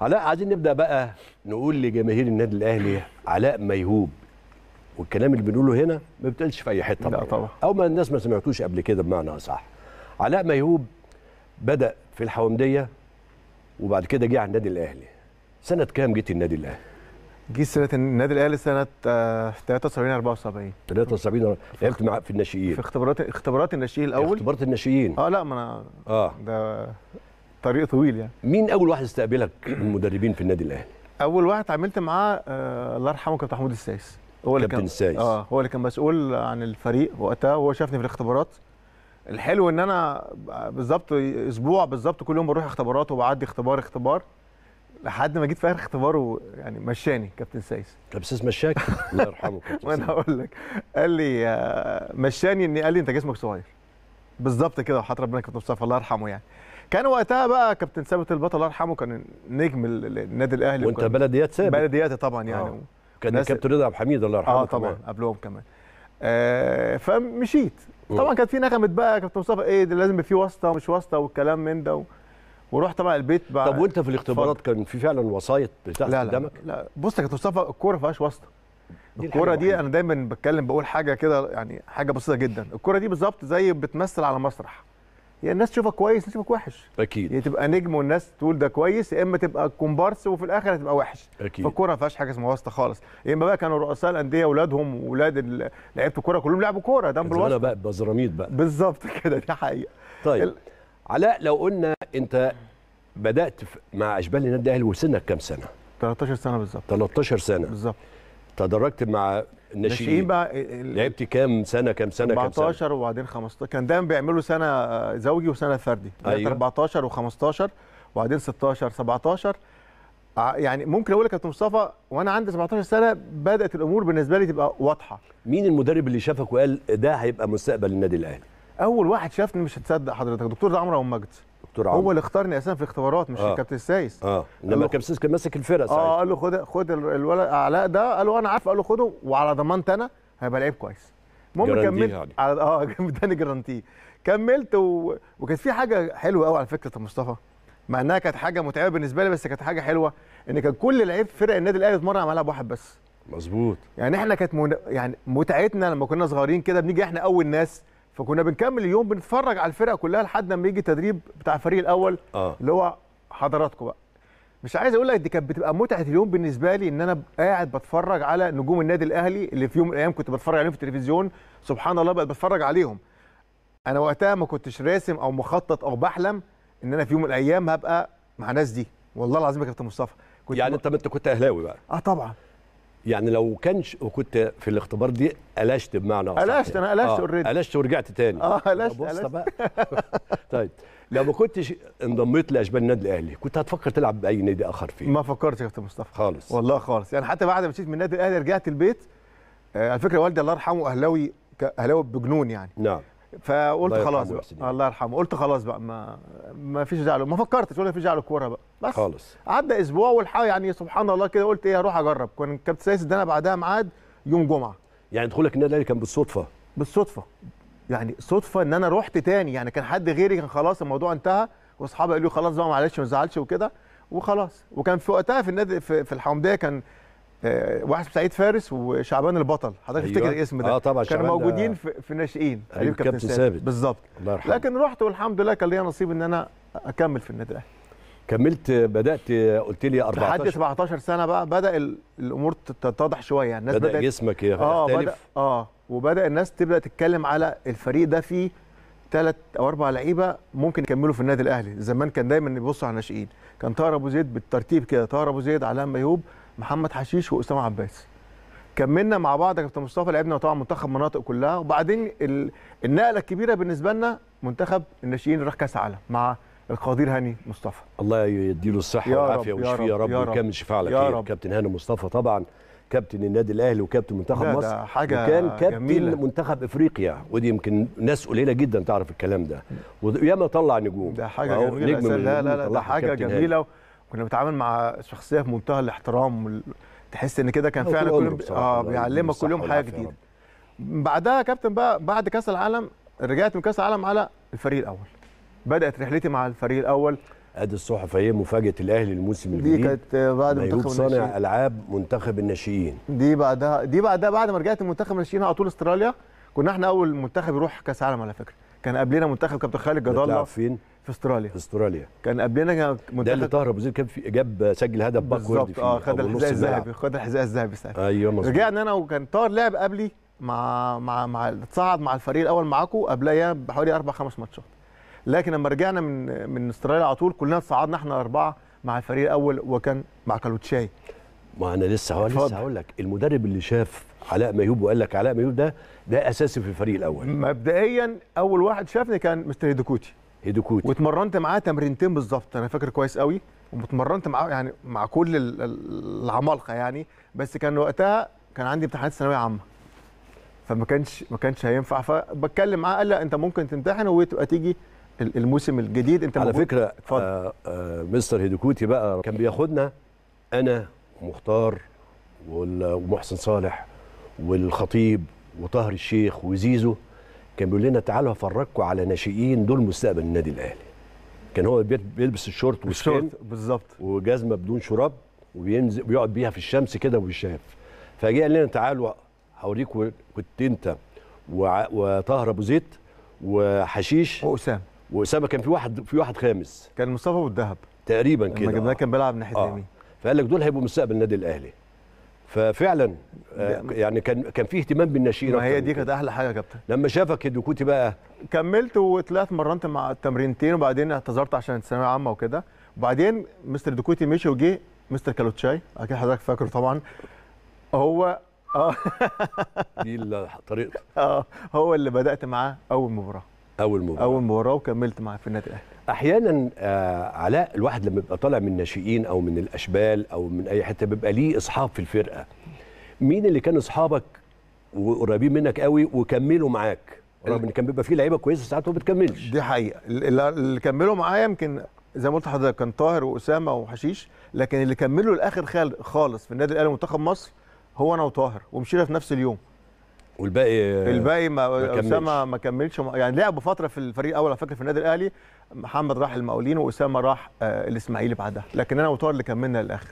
علاء عايزين نبدا بقى نقول لجماهير النادي الاهلي علاء ميهوب والكلام اللي بنقوله هنا ما بيتقالش في اي حته لا طبعا او ما الناس ما سمعتوش قبل كده بمعنى اصح علاء ميهوب بدا في الحوامديه وبعد كده جه على النادي الاهلي سنه كام جيت النادي الاهلي جه سنه النادي الاهلي سنه 73 74 73 لعبت مع في الناشئين في اختبارات اختبارات الناشئين الاول اختبارات الناشئين اه لا ما انا اه ده طريق طويل يعني مين اول واحد استقبلك المدربين في النادي الاهلي اول واحد عملت معاه آه، الله يرحمه كابتن محمود السايس هو اللي كان السايس. اه هو اللي كان مسؤول عن الفريق وقتها وهو شافني في الاختبارات الحلو ان انا بالظبط اسبوع بالظبط كل يوم بروح اختبارات وبعدي اختبار اختبار لحد ما جيت في اخر اختبار ويعني مشاني كابتن سايس كابتن سايس مشاك الله يرحمه كابتن وانا اقول لك قال لي آه، مشاني ان قال لي انت جسمك صغير بالظبط كده وحاط ربنا كابتن مصطفى الله يرحمه يعني كان وقتها بقى كابتن ثابت البطل الله يرحمه كان نجم النادي الاهلي وانت بلديات ثابت بلدياتي طبعا يعني آه. كان الكابتن رضا عبد الحميد الله يرحمه اه طبعا كمان. قبلهم كمان آه فمشيت طبعا كانت في نغمه بقى كابتن مصطفى ايه ده لازم في واسطه ومش واسطه والكلام من ده ورحت بقى البيت بقى طب وانت في الاختبارات فضل. كان في فعلا وسايط بتاعت قدامك؟ لا, لا, لا بص يا كابتن مصطفى الكوره ما فيهاش واسطه الكرة دي انا دايما بتكلم بقول حاجه كده يعني حاجه بسيطه جدا الكرة دي بالظبط زي بتمثل على مسرح يا الناس تشوفك كويس تشوفك وحش اكيد يا تبقى نجم والناس تقول ده كويس يا اما تبقى كومبارس وفي الاخر هتبقى وحش اكيد فالكوره ما فيهاش حاجه اسمها واسطه خالص يا اما بقى كانوا رؤساء الانديه اولادهم واولاد لعيبه الكوره كلهم لعبوا كوره ده بالواسطه بقى بزراميط بقى بالظبط كده دي حقيقه طيب ال... علاء لو قلنا انت بدات مع اشبال النادي الاهلي وسنك كام سنه 13 سنه بالظبط 13 سنه بالظبط تدرجت مع الناشئين بقى لعبت كام سنه كام سنه 14 سنة؟ وبعدين 15 كان دايما بيعملوا سنه زوجي وسنه فردي أيوة. 14 و15 وبعدين 16 17 يعني ممكن اقول لك يا كابتن مصطفى وانا عندي 17 سنه بدات الامور بالنسبه لي تبقى واضحه مين المدرب اللي شافك وقال ده هيبقى مستقبل النادي الاهلي اول واحد شافني مش هتصدق حضرتك دكتور عمرو ام مجد دكتور عمرو هو اللي اختارني اساسا في الاختبارات مش آه. الكابتن السايس اه لما الكابتن السايس كان ماسك الفرقه ساعتها اه قال له خد خد الولد علاء ده قال له انا عارف قال له خده وعلى ضمانتي انا هيبقى لعيب كويس المهم كملت يعني. اه اداني جرانتي كملت و... وكانت في حاجه حلوه قوي على فكره مصطفى مع انها كانت حاجه متعبه بالنسبه لي بس كانت حاجه حلوه ان كان كل لعيب فرق النادي الاهلي اتمرن على ملعب واحد بس مظبوط يعني احنا كانت من... يعني متعتنا لما كنا صغيرين كده بنيجي احنا اول ناس فكنا بنكمل اليوم بنتفرج على الفرقه كلها لحد ما يجي التدريب بتاع الفريق الاول آه. اللي هو حضراتكم بقى مش عايز اقول لك دي كانت بتبقى متعه اليوم بالنسبه لي ان انا قاعد بتفرج على نجوم النادي الاهلي اللي في يوم من الايام كنت بتفرج عليهم في التلفزيون سبحان الله بقيت بتفرج عليهم انا وقتها ما كنتش راسم او مخطط او بحلم ان انا في يوم من الايام هبقى مع ناس دي والله العظيم يا كابتن مصطفى كنت يعني انت انت كنت اهلاوي بقى اه طبعا يعني لو كانش وكنت في الاختبار دي قلشت بمعنى اصح قلشت انا يعني. قلشت اوريدي آه قلشت ورجعت تاني اه قلشت آه، بص بقى طيب لو ما كنتش انضميت لاشبال النادي الاهلي كنت هتفكر تلعب باي نادي اخر فيه ما فكرتش يا كابتن مصطفى خالص والله خالص يعني حتى بعد ما مشيت من النادي الاهلي رجعت البيت آه على فكره والدي الله يرحمه اهلاوي اهلاوي بجنون يعني نعم فقلت خلاص بقى الله يرحمه قلت خلاص بقى ما ما فيش زعل ما فكرتش ولا في زعل كوره بقى بس خالص عدى اسبوع والحقيقه يعني سبحان الله كده قلت ايه هروح اجرب كان كابتن سايس ادانا بعدها ميعاد يوم جمعه يعني دخولك النادي الاهلي كان بالصدفه بالصدفه يعني صدفه ان انا رحت تاني يعني كان حد غيري كان خلاص الموضوع انتهى واصحابي قالوا لي خلاص بقى معلش ما تزعلش وكده وخلاص وكان في وقتها في النادي في, في الحومديه كان آه، واحد سعيد فارس وشعبان البطل حضرتك أيوة. تفتكر الاسم ده آه طبعا كانوا موجودين في, في ناشئين أيوة كابتن ثابت بالظبط لكن رحت والحمد لله كان ليا نصيب ان انا اكمل في النادي الاهلي كملت بدات قلت لي 14 لحد 17 سنه بقى بدا الامور تتضح شويه يعني الناس بدا جسمك آه، يختلف اه اه وبدا الناس تبدا تتكلم على الفريق ده فيه ثلاث او اربع لعيبه ممكن يكملوا في النادي الاهلي زمان كان دايما يبصوا على الناشئين كان طاهر ابو زيد بالترتيب كده طاهر ابو زيد علاء ميوب محمد حشيش واسامه عباس كملنا مع بعض يا كابتن مصطفى لعبنا طبعا منتخب مناطق كلها وبعدين النقله الكبيره بالنسبه لنا منتخب الناشئين راح كاس عالم مع القدير هاني مصطفى الله يديله الصحه والعافيه ويشفيه يا رب, ويكمل شفاعه على خير كابتن هاني مصطفى طبعا كابتن النادي الاهلي وكابتن منتخب مصر حاجة وكان كابتن جميلة. منتخب افريقيا ودي يمكن ناس قليله جدا تعرف الكلام ده وياما طلع نجوم ده حاجه جميله لا لا لا ده حاجه جميله وكنا بنتعامل مع شخصيه في منتهى الاحترام تحس ان كده كان فعلا كل اه بيعلمك كل يوم حاجه جديده بعدها يا كابتن بقى بعد كاس العالم رجعت من كاس العالم على الفريق الاول بدات رحلتي مع الفريق الاول ادي الصحف ايه مفاجاه الاهلي الموسم الجديد دي كانت بعد منتخب صانع العاب منتخب الناشئين دي بعدها دي بعدها بعد ما رجعت منتخب الناشئين على طول استراليا كنا احنا اول منتخب يروح كاس عالم على فكره كان قبلنا منتخب كابتن خالد جدالله فين في استراليا في استراليا كان قبلنا منتخب ده اللي طاهر ابو زيد كان في جاب سجل هدف باكورد بالظبط اه خد الحذاء الذهبي خد الحذاء الذهبي ساعتها ايوه مظبوط رجعنا انا وكان طاهر لعب قبلي مع مع مع تصعد مع الفريق الاول معاكم قبلها بحوالي اربع خمس ماتشات لكن لما رجعنا من من استراليا على طول كلنا صعدنا احنا اربعه مع الفريق الاول وكان مع كالوتشاي ما انا لسه هقول لسه هقول لك المدرب اللي شاف علاء ميهوب وقال لك علاء ميهوب ده ده اساسي في الفريق الاول مبدئيا اول واحد شافني كان مستر هيدوكوتي هيدوكوتي واتمرنت معاه تمرينتين بالظبط انا فاكر كويس قوي واتمرنت معاه يعني مع كل العمالقه يعني بس كان وقتها كان عندي امتحانات ثانويه عامه فما كانش ما كانش هينفع فبتكلم معاه قال لا انت ممكن تمتحن وتبقى تيجي الموسم الجديد انت على فكره آه آه مستر هيدوكوتي بقى كان بياخدنا انا ومختار ومحسن صالح والخطيب وطاهر الشيخ وزيزو كان بيقول لنا تعالوا هفرجكم على ناشئين دول مستقبل النادي الاهلي كان هو بيلبس الشورت والشورت بالظبط وجزمه بدون شراب وبينزل بيقعد بيها في الشمس كده وبيشاف فجاء قال لنا تعالوا هوريكم كنت انت وطاهر ابو زيد وحشيش واسامه واسامه كان في واحد في واحد خامس كان مصطفى والذهب تقريبا كده لما جبناه كان بيلعب ناحيه آه. يمين فقال لك دول هيبقوا مستقبل النادي الاهلي ففعلا آه، يعني كان كان في اهتمام بالناشئين ما هي دي كانت احلى حاجه يا كابتن لما شافك دكوتي بقى كملت وطلعت مرنت مع التمرينتين وبعدين اعتذرت عشان الثانويه عامه وكده وبعدين مستر دكوتي مشي وجه مستر كالوتشاي اكيد حضرتك فاكره طبعا هو اه دي طريقته اه هو اللي بدات معاه اول مباراه اول مباراه اول مباراه وكملت معاه في النادي الاهلي احيانا آه علاء الواحد لما بيبقى طالع من الناشئين او من الاشبال او من اي حته بيبقى ليه اصحاب في الفرقه مين اللي كان اصحابك وقريبين منك قوي وكملوا معاك رغم ان كان بيبقى فيه لعيبه كويسه ساعات ما بتكملش دي حقيقه اللي كملوا معايا يمكن زي ما قلت لحضرتك كان طاهر واسامه وحشيش لكن اللي كملوا الاخر خالص في النادي الاهلي منتخب مصر هو انا وطاهر ومشينا في نفس اليوم والباقي الباقي ما اسامه ما كملش يعني لعبوا فتره في الفريق الاول على فكره في النادي الاهلي محمد راح المقاولين واسامه راح آه، الاسماعيلي بعدها لكن انا وطار اللي كملنا للاخر